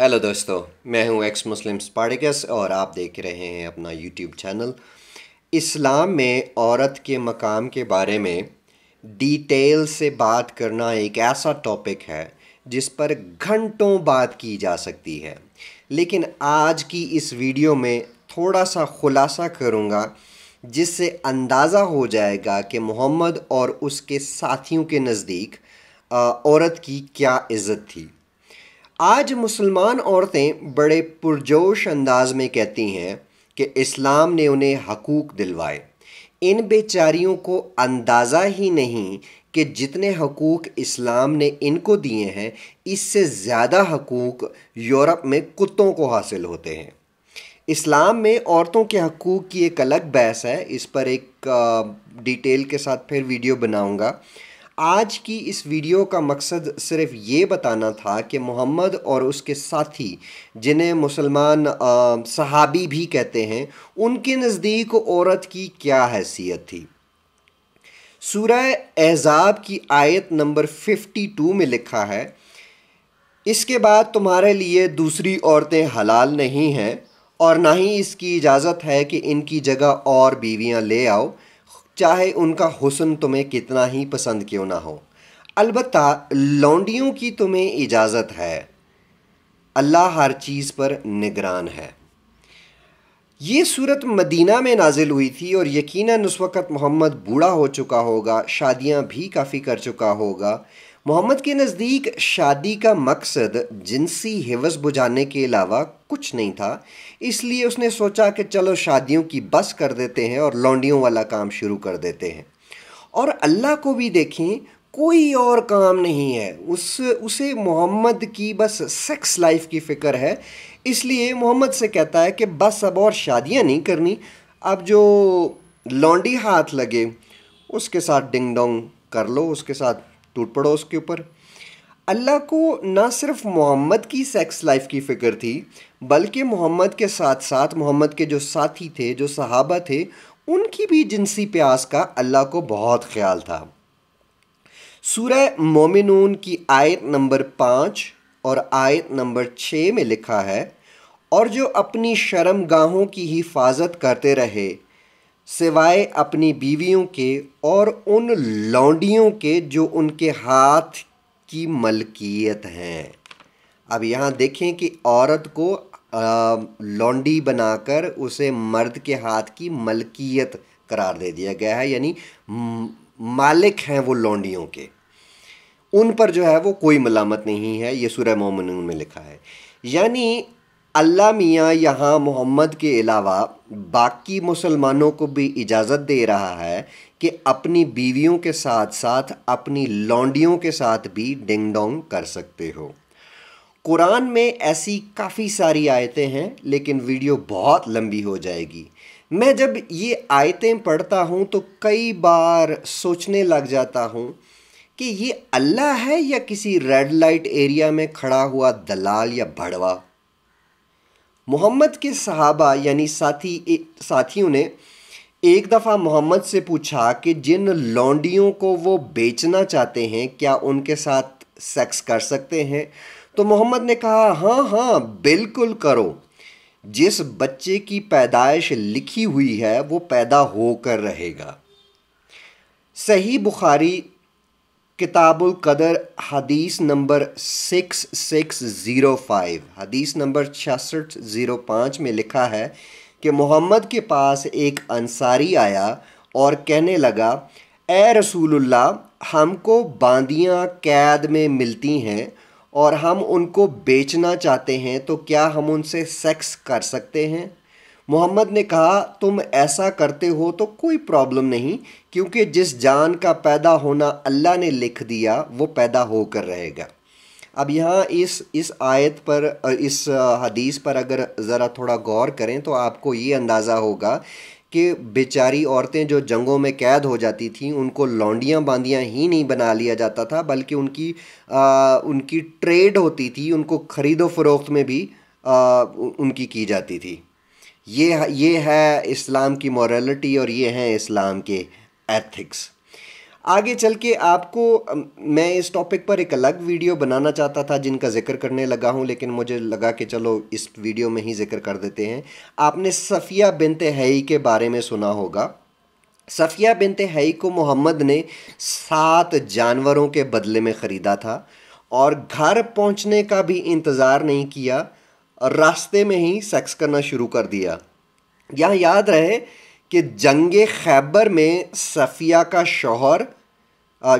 hello दोस्तों मैं हूं एक्स मुस्लिम स्पार्टिकस और आप देख रहे हैं अपना यूट्यूब चैनल इस्लाम में औरत के मकाम के बारे में डिटेल से बात करना एक ऐसा टॉपिक है जिस पर घंटों बात की जा सकती है लेकिन आज की इस वीडियो में थोड़ा सा खुलासा करूँगा जिससे अंदाज़ा हो जाएगा कि मोहम्मद और उसके साथियों के नज़दीक औरत की क्या इज़्ज़त थी आज मुसलमान औरतें बड़े पुरजोश अंदाज में कहती हैं कि इस्लाम ने उन्हें हकूक़ दिलवाए इन बेचारियों को अंदाज़ा ही नहीं कि जितने हकूक़ इस्लाम ने इनको दिए हैं इससे ज़्यादा हकूक़ यूरोप में कुत्तों को हासिल होते हैं इस्लाम में औरतों के हकूक़ की एक अलग बहस है इस पर एक डिटेल के साथ फिर वीडियो बनाऊंगा आज की इस वीडियो का मकसद सिर्फ ये बताना था कि मोहम्मद और उसके साथी जिन्हें मुसलमान सहाबी भी कहते हैं उनके नज़दीक औरत की क्या हैसियत थी सूरह एज़ाब की आयत नंबर 52 में लिखा है इसके बाद तुम्हारे लिए दूसरी औरतें हलाल नहीं हैं और ना ही इसकी इजाज़त है कि इनकी जगह और बीवियां ले आओ चाहे उनका हुसन तुम्हें कितना ही पसंद क्यों ना हो अलबत् लौंडियों की तुम्हें इजाज़त है अल्लाह हर चीज़ पर निगरान है ये सूरत मदीना में नाजिल हुई थी और यकीनन उस वक़्त मोहम्मद बूढ़ा हो चुका होगा शादियां भी काफ़ी कर चुका होगा मोहम्मद के नज़दीक शादी का मकसद जिनसी हिवस बुझाने के अलावा कुछ नहीं था इसलिए उसने सोचा कि चलो शादियों की बस कर देते हैं और लौंडियों वाला काम शुरू कर देते हैं और अल्लाह को भी देखें कोई और काम नहीं है उस उसे मोहम्मद की बस सेक्स लाइफ की फ़िक्र है इसलिए मोहम्मद से कहता है कि बस अब और शादियां नहीं करनी अब जो लौंडी हाथ लगे उसके साथ डिंग डोंग कर लो उसके साथ टूट पड़ो उसके ऊपर अल्लाह को ना सिर्फ मोहम्मद की सेक्स लाइफ की फ़िक्र थी बल्कि मोहम्मद के साथ साथ मोहम्मद के जो साथी थे जो सहाबा थे उनकी भी जिनसी प्यास का अल्लाह को बहुत ख्याल था सूरह मोमिनून की आयत नंबर पाँच और आयत नंबर छः में लिखा है और जो अपनी शर्मगाहों की हिफाजत करते रहे सिवाय अपनी बीवियों के और उन लौंडियों के जो उनके हाथ की मलकियत हैं अब यहाँ देखें कि औरत को लौंडी बनाकर उसे मर्द के हाथ की मलकियत करार दे दिया गया है यानी मालिक हैं वो लौंडियों के उन पर जो है वो कोई मलामत नहीं है ये सूर्य मोमिन में लिखा है यानी अल्लाह मियाँ यहाँ मोहम्मद के अलावा बाकी मुसलमानों को भी इजाज़त दे रहा है कि अपनी बीवियों के साथ साथ अपनी लौंडियों के साथ भी डिंग डोंग कर सकते हो कुरान में ऐसी काफ़ी सारी आयतें हैं लेकिन वीडियो बहुत लंबी हो जाएगी मैं जब ये आयतें पढ़ता हूँ तो कई बार सोचने लग जाता हूँ कि ये अल्लाह है या किसी रेड लाइट एरिया में खड़ा हुआ दलाल या भड़वा मोहम्मद के सहाबा यानी साथी ए, साथियों ने एक दफ़ा मोहम्मद से पूछा कि जिन लौंडियों को वो बेचना चाहते हैं क्या उनके साथ सेक्स कर सकते हैं तो मोहम्मद ने कहा हाँ हाँ बिल्कुल करो जिस बच्चे की पैदाइश लिखी हुई है वो पैदा होकर रहेगा सही बुखारी किताबुल कदर हदीस number six six zero five हदीस नंबर छियासठ ज़ीरो पाँच में लिखा है कि मोहम्मद के पास एक अंसारी आया और कहने लगा ए रसूलुल्लाह हमको बांदियां कैद में मिलती हैं और हम उनको बेचना चाहते हैं तो क्या हम उनसे सेक्स कर सकते हैं मोहम्मद ने कहा तुम ऐसा करते हो तो कोई प्रॉब्लम नहीं क्योंकि जिस जान का पैदा होना अल्लाह ने लिख दिया वो पैदा होकर रहेगा अब यहाँ इस इस आयत पर इस हदीस पर अगर ज़रा थोड़ा गौर करें तो आपको ये अंदाज़ा होगा कि बेचारी औरतें जो जंगों में कैद हो जाती थीं उनको लौंडियाँ बांदियाँ ही नहीं बना लिया जाता था बल्कि उनकी आ, उनकी ट्रेड होती थी उनको ख़रीदो फरोख्त में भी आ, उनकी की जाती थी ये ये है इस्लाम की मॉरलिटी और ये हैं इस्लाम के एथिक्स आगे चल के आपको मैं इस टॉपिक पर एक अलग वीडियो बनाना चाहता था जिनका जिक्र करने लगा हूँ लेकिन मुझे लगा कि चलो इस वीडियो में ही जिक्र कर देते हैं आपने सफ़िया बिनते हई के बारे में सुना होगा सफ़िया बिनते हई को मोहम्मद ने सात जानवरों के बदले में ख़रीदा था और घर पहुँचने का भी इंतज़ार नहीं किया रास्ते में ही सेक्स करना शुरू कर दिया यहाँ याद रहे कि जंग खैबर में सफ़िया का शौहर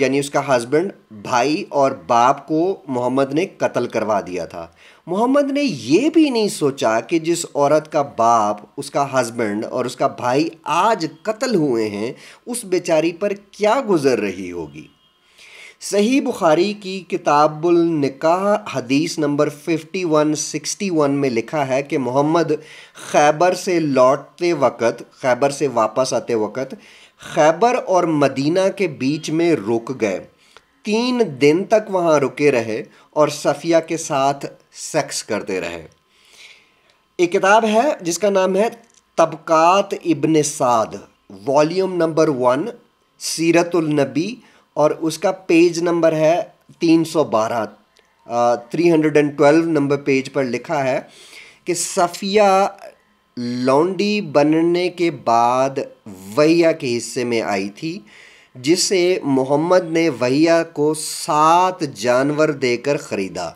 यानी उसका हस्बैंड भाई और बाप को मोहम्मद ने कत्ल करवा दिया था मोहम्मद ने यह भी नहीं सोचा कि जिस औरत का बाप उसका हस्बैंड और उसका भाई आज कत्ल हुए हैं उस बेचारी पर क्या गुजर रही होगी सही बुखारी की किताबुल निकाह हदीस नंबर 5161 में लिखा है कि मोहम्मद खैबर से लौटते वक़्त खैबर से वापस आते वक़्त खैबर और मदीना के बीच में रुक गए तीन दिन तक वहाँ रुके रहे और सफ़िया के साथ सेक्स करते रहे एक किताब है जिसका नाम है तबकात इब्न साद वॉल्यूम नंबर वन सीरतुल नबी और उसका पेज नंबर है 312 बारह नंबर पेज पर लिखा है कि सफ़िया लौंडी बनने के बाद वहिया के हिस्से में आई थी जिसे मोहम्मद ने वहिया को सात जानवर देकर ख़रीदा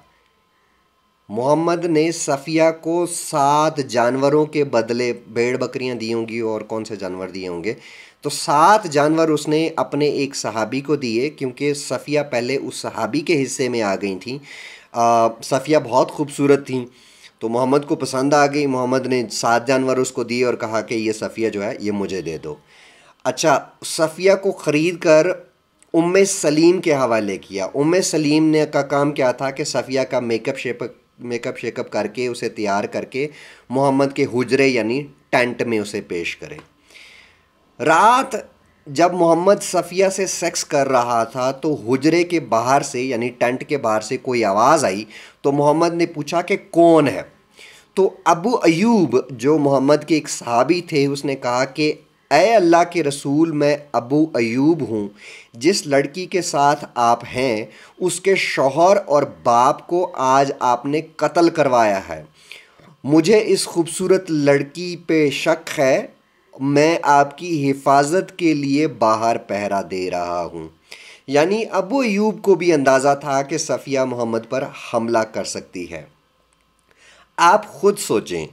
मोहम्मद ने सफ़िया को सात जानवरों के बदले भेड़ बकरियां दी होंगी और कौन से जानवर दिए होंगे तो सात जानवर उसने अपने एक सहाबी को दिए क्योंकि सफ़िया पहले उस सहाबी के हिस्से में आ गई थी सफ़िया बहुत खूबसूरत थी तो मोहम्मद को पसंद आ गई मोहम्मद ने सात जानवर उसको दिए और कहा कि ये सफ़िया जो है ये मुझे दे दो अच्छा सफ़िया को ख़रीद कर उम सलीम के हवाले किया उम सलीम ने का काम क्या था कि सफ़िया का मेकअप शेप मेकअप शेकअप करके उसे तैयार करके मोहम्मद के हुजरे यानी टेंट में उसे पेश करें रात जब मोहम्मद सफ़िया से सेक्स कर रहा था तो हुजरे के बाहर से यानी टेंट के बाहर से कोई आवाज़ आई तो मोहम्मद ने पूछा कि कौन है तो अबू अयूब जो मोहम्मद के एक सहाबी थे उसने कहा कि अय अल्लाह के रसूल मैं अबू अयूब हूँ जिस लड़की के साथ आप हैं उसके शौहर और बाप को आज आपने कत्ल करवाया है मुझे इस खूबसूरत लड़की पे शक है मैं आपकी हिफाजत के लिए बाहर पहरा दे रहा हूँ यानी अबू यूब को भी अंदाज़ा था कि सफ़िया मोहम्मद पर हमला कर सकती है आप खुद सोचें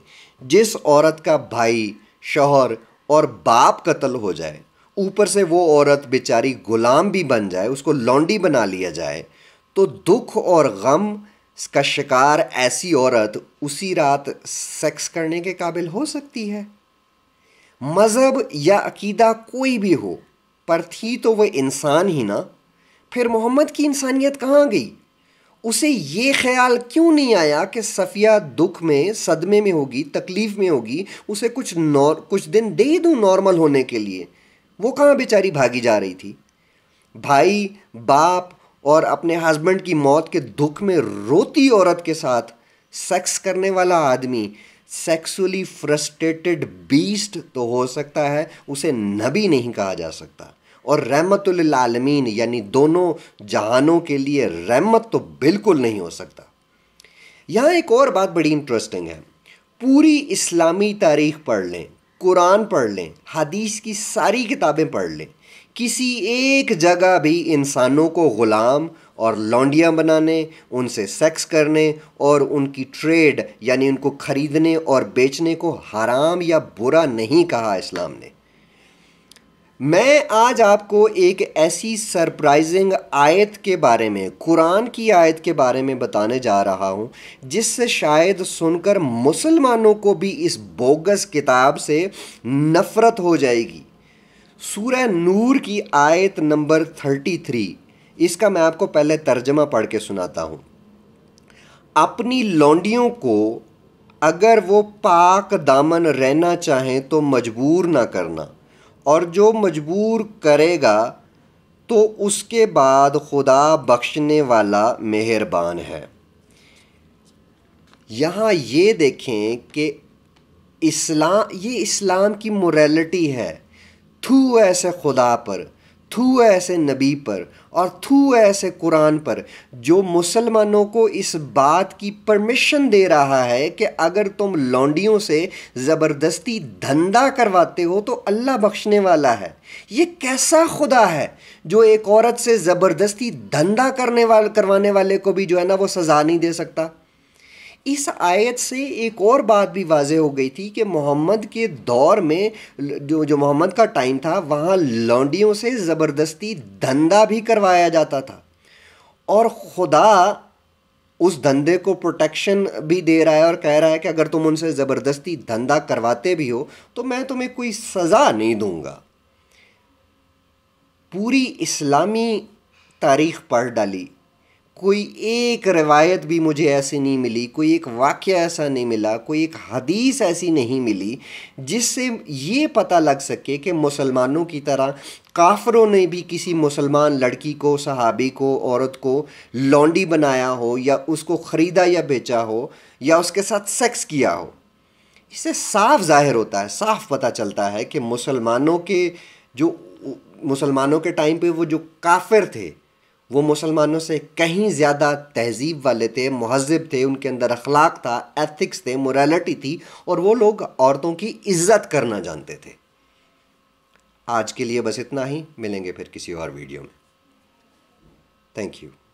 जिस औरत का भाई शोहर और बाप कत्ल हो जाए ऊपर से वो औरत बेचारी गुलाम भी बन जाए उसको लौंडी बना लिया जाए तो दुख और गम का शिकार ऐसी औरत उसी रात सेक्स करने के काबिल हो सकती है मज़हब या अकीदा कोई भी हो पर थी तो वह इंसान ही ना फिर मोहम्मद की इंसानियत कहाँ गई उसे ये ख्याल क्यों नहीं आया कि सफ़िया दुख में सदमे में होगी तकलीफ़ में होगी उसे कुछ नॉर कुछ दिन दे दूँ नॉर्मल होने के लिए वो कहाँ बेचारी भागी जा रही थी भाई बाप और अपने हस्बैंड की मौत के दुख में रोती औरत के साथ सेक्स करने वाला आदमी सेक्सुअली फ्रस्ट्रेटेड बीस्ट तो हो सकता है उसे नबी नहीं कहा जा सकता और रहमतुल्लालमीन यानी दोनों जहानों के लिए रहमत तो बिल्कुल नहीं हो सकता यहाँ एक और बात बड़ी इंटरेस्टिंग है पूरी इस्लामी तारीख पढ़ लें कुरान पढ़ लें हदीस की सारी किताबें पढ़ लें किसी एक जगह भी इंसानों को ग़ुलाम और लौंडियाँ बनाने उनसे सेक्स करने और उनकी ट्रेड यानी उनको ख़रीदने और बेचने को हराम या बुरा नहीं कहा इस्लाम ने मैं आज आपको एक ऐसी सरप्राइजिंग आयत के बारे में कुरान की आयत के बारे में बताने जा रहा हूँ जिससे शायद सुनकर मुसलमानों को भी इस बोगस किताब से नफ़रत हो जाएगी सूर्य नूर की आयत नंबर थर्टी थ्री इसका मैं आपको पहले तर्जमा पढ़ के सुनाता हूँ अपनी लौंडियों को अगर वो पाक दामन रहना चाहें तो मजबूर ना करना और जो मजबूर करेगा तो उसके बाद खुदा बख्शने वाला मेहरबान है यहाँ ये देखें कि इस्लाम ये इस्लाम की मोरेलिटी है थू ऐसे खुदा पर थू ऐसे नबी पर और थू ऐसे कुरान पर जो मुसलमानों को इस बात की परमिशन दे रहा है कि अगर तुम लौंडियों से ज़बरदस्ती धंधा करवाते हो तो अल्लाह बख्शने वाला है ये कैसा खुदा है जो एक औरत से ज़बरदस्ती धंधा करने वाल करवाने वाले को भी जो है ना वो सज़ा नहीं दे सकता इस आयत से एक और बात भी वाज हो गई थी कि मोहम्मद के दौर में जो जो मोहम्मद का टाइम था वहाँ लौंडियों से ज़बरदस्ती धंधा भी करवाया जाता था और खुदा उस धंधे को प्रोटेक्शन भी दे रहा है और कह रहा है कि अगर तुम उनसे ज़बरदस्ती धंधा करवाते भी हो तो मैं तुम्हें कोई सज़ा नहीं दूँगा पूरी इस्लामी तारीख पढ़ डाली कोई एक रवायत भी मुझे ऐसी नहीं मिली कोई एक वाक्य ऐसा नहीं मिला कोई एक हदीस ऐसी नहीं मिली जिससे ये पता लग सके कि मुसलमानों की तरह काफरों ने भी किसी मुसलमान लड़की को सहाबी को औरत को लौंडी बनाया हो या उसको ख़रीदा या बेचा हो या उसके साथ सेक्स किया हो इससे साफ जाहिर होता है साफ पता चलता है कि मुसलमानों के जो मुसलमानों के टाइम पे वो जो काफिर थे वो मुसलमानों से कहीं ज़्यादा तहजीब वाले थे महजब थे उनके अंदर अखलाक था एथिक्स थे मोरालिटी थी और वो लोग औरतों की इज्जत करना जानते थे आज के लिए बस इतना ही मिलेंगे फिर किसी और वीडियो में थैंक यू